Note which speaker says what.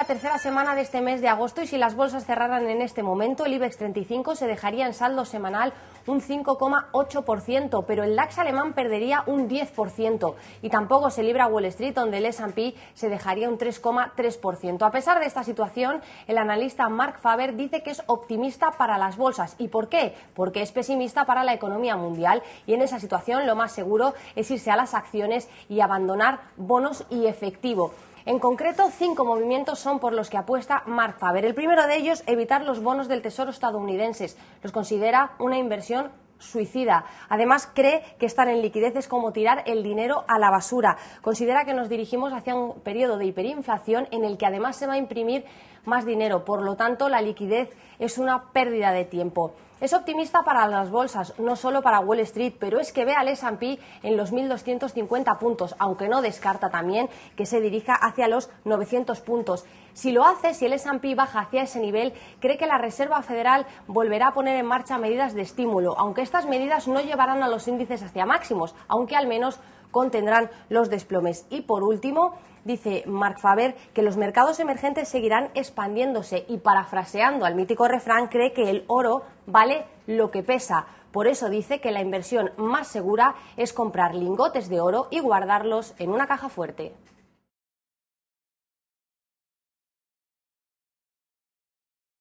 Speaker 1: la tercera semana de este mes de agosto y si las bolsas cerraran en este momento, el IBEX 35 se dejaría en saldo semanal un 5,8%, pero el DAX alemán perdería un 10% y tampoco se libra Wall Street, donde el S&P se dejaría un 3,3%. A pesar de esta situación, el analista Mark Faber dice que es optimista para las bolsas. ¿Y por qué? Porque es pesimista para la economía mundial y en esa situación lo más seguro es irse a las acciones y abandonar bonos y efectivo. En concreto, cinco movimientos son por los que apuesta Mark Faber. El primero de ellos, evitar los bonos del Tesoro estadounidenses. Los considera una inversión suicida. Además, cree que estar en liquidez es como tirar el dinero a la basura. Considera que nos dirigimos hacia un periodo de hiperinflación en el que además se va a imprimir más dinero. Por lo tanto, la liquidez es una pérdida de tiempo. Es optimista para las bolsas, no solo para Wall Street, pero es que ve al S&P en los 1.250 puntos, aunque no descarta también que se dirija hacia los 900 puntos. Si lo hace, si el S&P baja hacia ese nivel, cree que la Reserva Federal volverá a poner en marcha medidas de estímulo, aunque estas medidas no llevarán a los índices hacia máximos, aunque al menos contendrán los desplomes. Y por último, dice Mark Faber que los mercados emergentes seguirán expandiéndose y parafraseando al mítico refrán cree que el oro vale lo que pesa. Por eso dice que la inversión más segura es comprar lingotes de oro y guardarlos en una caja fuerte.